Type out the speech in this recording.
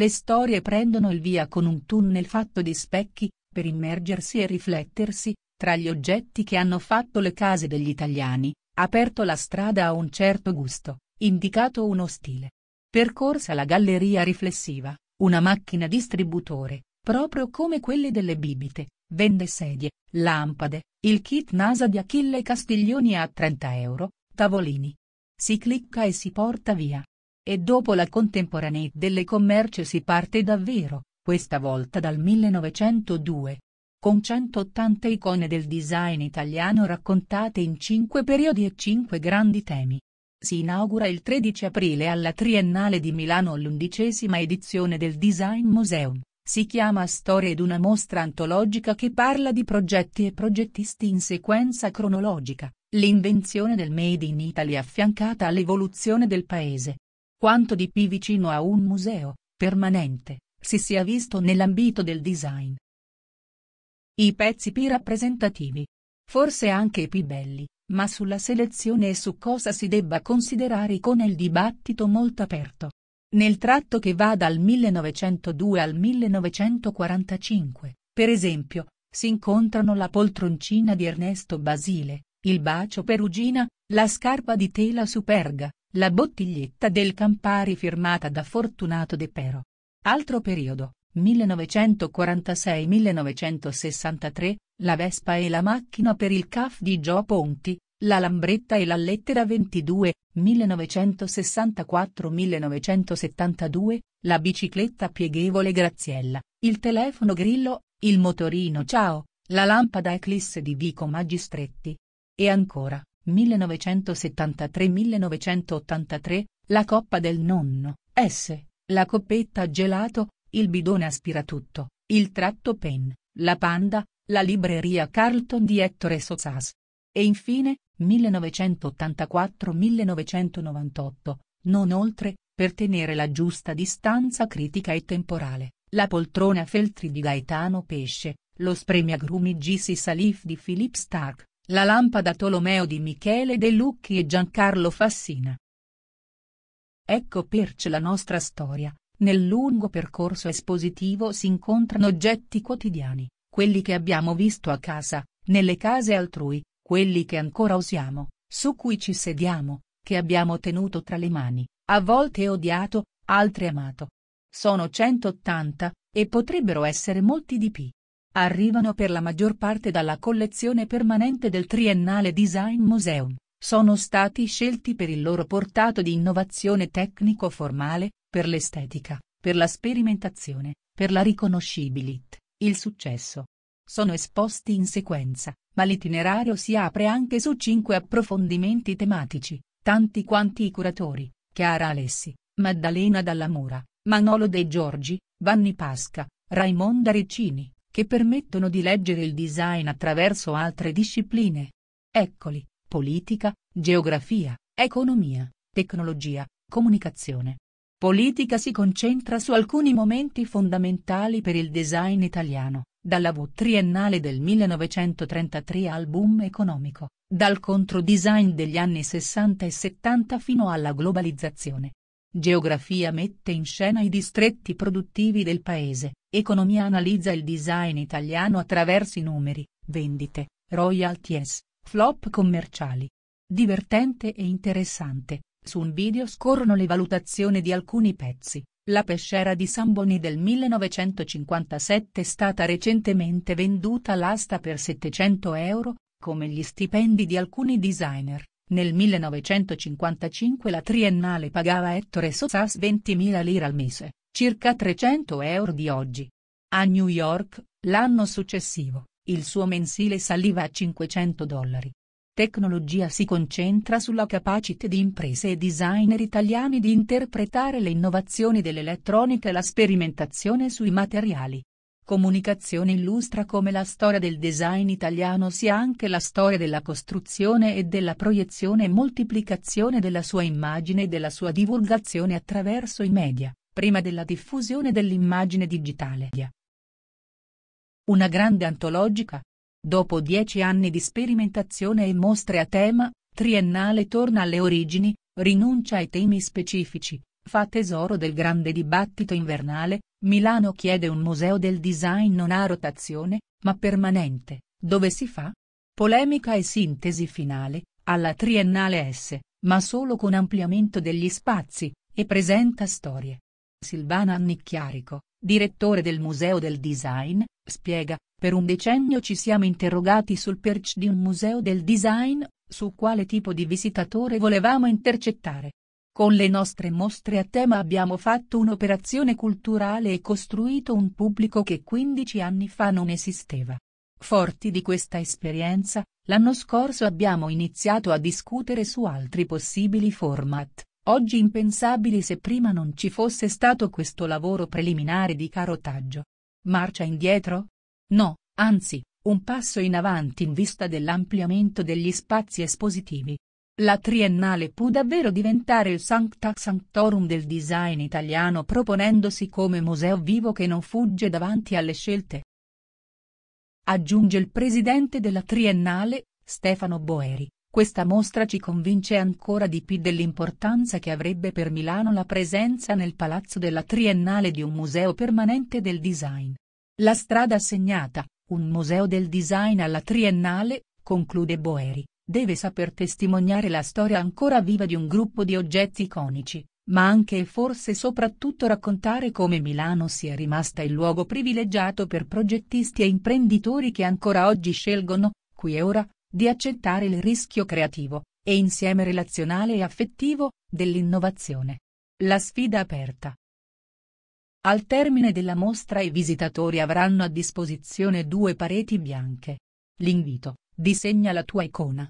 Le storie prendono il via con un tunnel fatto di specchi, per immergersi e riflettersi, tra gli oggetti che hanno fatto le case degli italiani, aperto la strada a un certo gusto, indicato uno stile. Percorsa la galleria riflessiva, una macchina distributore, proprio come quelle delle bibite, vende sedie, lampade, il kit NASA di Achille Castiglioni a 30 euro, tavolini. Si clicca e si porta via. E dopo la contemporanea delle commerce si parte davvero, questa volta dal 1902. Con 180 icone del design italiano raccontate in 5 periodi e 5 grandi temi. Si inaugura il 13 aprile alla Triennale di Milano l'undicesima edizione del Design Museum, si chiama Storia ed una mostra antologica che parla di progetti e progettisti in sequenza cronologica, l'invenzione del Made in Italy affiancata all'evoluzione del paese, quanto di più vicino a un museo, permanente, si sia visto nell'ambito del design. I pezzi più rappresentativi. Forse anche i più belli, ma sulla selezione e su cosa si debba considerare icona il dibattito molto aperto. Nel tratto che va dal 1902 al 1945, per esempio, si incontrano la poltroncina di Ernesto Basile, il bacio perugina, la scarpa di tela superga, la bottiglietta del Campari firmata da Fortunato De Pero. Altro periodo, 1946-1963, la Vespa e la macchina per il CAF di Gio Ponti, la Lambretta e la Lettera 22, 1964-1972, la bicicletta pieghevole Graziella, il telefono grillo, il motorino Ciao, la lampada Eclisse di Vico Magistretti. E ancora. 1973-1983, la coppa del nonno, S, la coppetta gelato, il bidone aspiratutto, il tratto pen, la panda, la libreria Carlton di Ettore Sozzas. E infine, 1984-1998, non oltre, per tenere la giusta distanza critica e temporale, la poltrona feltri di Gaetano Pesce, lo spremiagrumi G.C. Salif di Philip Stark. La lampada Tolomeo di Michele De Lucchi e Giancarlo Fassina. Ecco perché la nostra storia, nel lungo percorso espositivo si incontrano oggetti quotidiani, quelli che abbiamo visto a casa, nelle case altrui, quelli che ancora usiamo, su cui ci sediamo, che abbiamo tenuto tra le mani, a volte odiato, altre amato. Sono 180, e potrebbero essere molti di più. Arrivano per la maggior parte dalla collezione permanente del Triennale Design Museum, sono stati scelti per il loro portato di innovazione tecnico-formale, per l'estetica, per la sperimentazione, per la riconoscibilità, il successo. Sono esposti in sequenza, ma l'itinerario si apre anche su cinque approfondimenti tematici, tanti quanti i curatori, Chiara Alessi, Maddalena Dallamura, Manolo De Giorgi, Vanni Pasca, Raimonda Riccini, che permettono di leggere il design attraverso altre discipline. Eccoli, politica, geografia, economia, tecnologia, comunicazione. Politica si concentra su alcuni momenti fondamentali per il design italiano, dalla V triennale del 1933 al boom economico, dal contro design degli anni 60 e 70 fino alla globalizzazione. Geografia mette in scena i distretti produttivi del paese, economia analizza il design italiano attraverso i numeri, vendite, royalties, flop commerciali. Divertente e interessante, su un video scorrono le valutazioni di alcuni pezzi. La pescera di Samboni del 1957 è stata recentemente venduta all'asta per 700 euro, come gli stipendi di alcuni designer. Nel 1955 la triennale pagava Ettore Sozas 20.000 lire al mese, circa 300 euro di oggi. A New York, l'anno successivo, il suo mensile saliva a 500 dollari. Tecnologia si concentra sulla capacità di imprese e designer italiani di interpretare le innovazioni dell'elettronica e la sperimentazione sui materiali. Comunicazione illustra come la storia del design italiano sia anche la storia della costruzione e della proiezione e moltiplicazione della sua immagine e della sua divulgazione attraverso i media, prima della diffusione dell'immagine digitale. Una grande antologica. Dopo dieci anni di sperimentazione e mostre a tema, Triennale torna alle origini, rinuncia ai temi specifici, Fa tesoro del grande dibattito invernale, Milano chiede un museo del design non a rotazione, ma permanente, dove si fa? Polemica e sintesi finale, alla triennale S, ma solo con ampliamento degli spazi, e presenta storie. Silvana Annicchiarico, direttore del Museo del Design, spiega, per un decennio ci siamo interrogati sul perch di un museo del design, su quale tipo di visitatore volevamo intercettare. Con le nostre mostre a tema abbiamo fatto un'operazione culturale e costruito un pubblico che 15 anni fa non esisteva. Forti di questa esperienza, l'anno scorso abbiamo iniziato a discutere su altri possibili format, oggi impensabili se prima non ci fosse stato questo lavoro preliminare di carotaggio. Marcia indietro? No, anzi, un passo in avanti in vista dell'ampliamento degli spazi espositivi. La Triennale può davvero diventare il Sancta Sanctorum del design italiano proponendosi come museo vivo che non fugge davanti alle scelte. Aggiunge il presidente della Triennale, Stefano Boeri, questa mostra ci convince ancora di più dell'importanza che avrebbe per Milano la presenza nel palazzo della Triennale di un museo permanente del design. La strada segnata, un museo del design alla Triennale, conclude Boeri, deve saper testimoniare la storia ancora viva di un gruppo di oggetti iconici, ma anche e forse soprattutto raccontare come Milano sia rimasta il luogo privilegiato per progettisti e imprenditori che ancora oggi scelgono, qui e ora, di accettare il rischio creativo, e insieme relazionale e affettivo, dell'innovazione. La sfida aperta. Al termine della mostra i visitatori avranno a disposizione due pareti bianche. L'invito, disegna la tua icona,